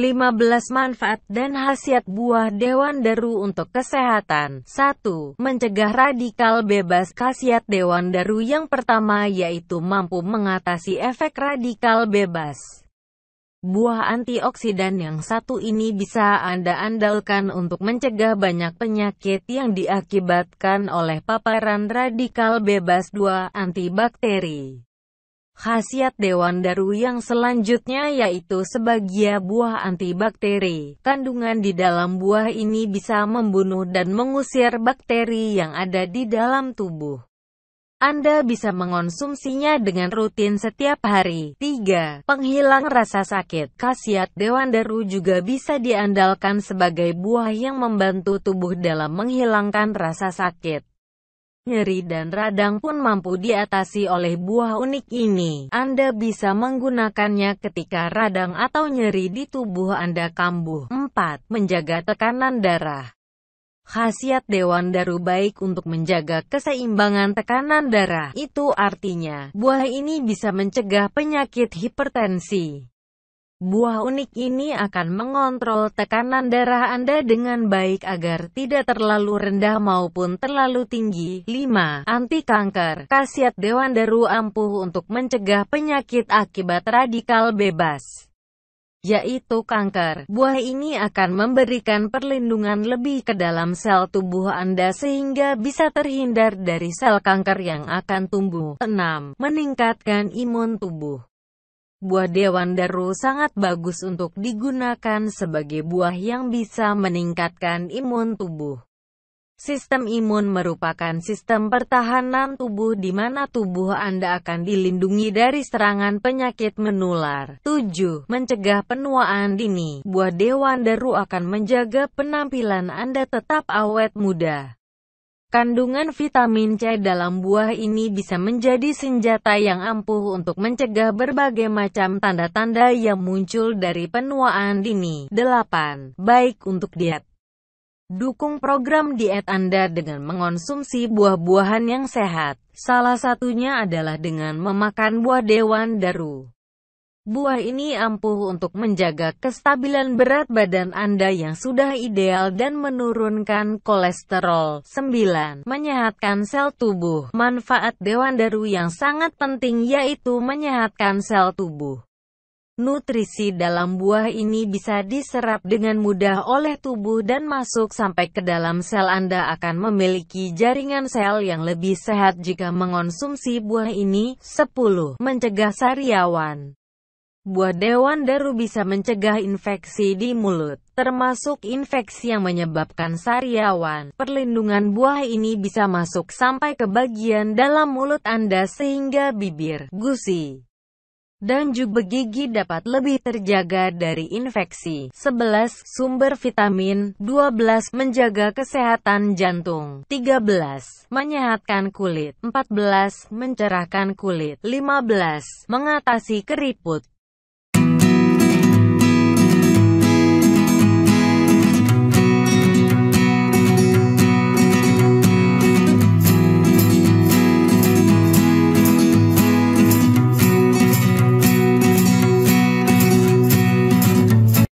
15 manfaat dan khasiat buah dewan daru untuk kesehatan. 1. Mencegah radikal bebas khasiat dewan daru yang pertama yaitu mampu mengatasi efek radikal bebas. Buah antioksidan yang satu ini bisa Anda andalkan untuk mencegah banyak penyakit yang diakibatkan oleh paparan radikal bebas 2 antibakteri. Khasiat Dewan Daru yang selanjutnya yaitu sebagai buah antibakteri. Kandungan di dalam buah ini bisa membunuh dan mengusir bakteri yang ada di dalam tubuh. Anda bisa mengonsumsinya dengan rutin setiap hari. 3. Penghilang rasa sakit. Khasiat Dewan Daru juga bisa diandalkan sebagai buah yang membantu tubuh dalam menghilangkan rasa sakit. Nyeri dan radang pun mampu diatasi oleh buah unik ini. Anda bisa menggunakannya ketika radang atau nyeri di tubuh Anda kambuh. 4. Menjaga tekanan darah Khasiat Dewan Daru baik untuk menjaga keseimbangan tekanan darah. Itu artinya, buah ini bisa mencegah penyakit hipertensi. Buah unik ini akan mengontrol tekanan darah Anda dengan baik agar tidak terlalu rendah maupun terlalu tinggi. 5. Anti kanker. Khasiat Dewan Daru ampuh untuk mencegah penyakit akibat radikal bebas yaitu kanker. Buah ini akan memberikan perlindungan lebih ke dalam sel tubuh Anda sehingga bisa terhindar dari sel kanker yang akan tumbuh. 6. Meningkatkan imun tubuh. Buah dewan daru sangat bagus untuk digunakan sebagai buah yang bisa meningkatkan imun tubuh. Sistem imun merupakan sistem pertahanan tubuh di mana tubuh Anda akan dilindungi dari serangan penyakit menular. 7. Mencegah penuaan dini. Buah dewan daru akan menjaga penampilan Anda tetap awet muda. Kandungan vitamin C dalam buah ini bisa menjadi senjata yang ampuh untuk mencegah berbagai macam tanda-tanda yang muncul dari penuaan dini. 8. Baik untuk diet. Dukung program diet Anda dengan mengonsumsi buah-buahan yang sehat. Salah satunya adalah dengan memakan buah dewan daru. Buah ini ampuh untuk menjaga kestabilan berat badan Anda yang sudah ideal dan menurunkan kolesterol. 9. Menyehatkan sel tubuh Manfaat Dewan Daru yang sangat penting yaitu menyehatkan sel tubuh. Nutrisi dalam buah ini bisa diserap dengan mudah oleh tubuh dan masuk sampai ke dalam sel Anda akan memiliki jaringan sel yang lebih sehat jika mengonsumsi buah ini. 10. Mencegah sariawan Buah dewan daru bisa mencegah infeksi di mulut, termasuk infeksi yang menyebabkan sariawan. Perlindungan buah ini bisa masuk sampai ke bagian dalam mulut Anda sehingga bibir, gusi, dan juga gigi dapat lebih terjaga dari infeksi. 11. Sumber vitamin 12. Menjaga kesehatan jantung 13. Menyehatkan kulit 14. Mencerahkan kulit 15. Mengatasi keriput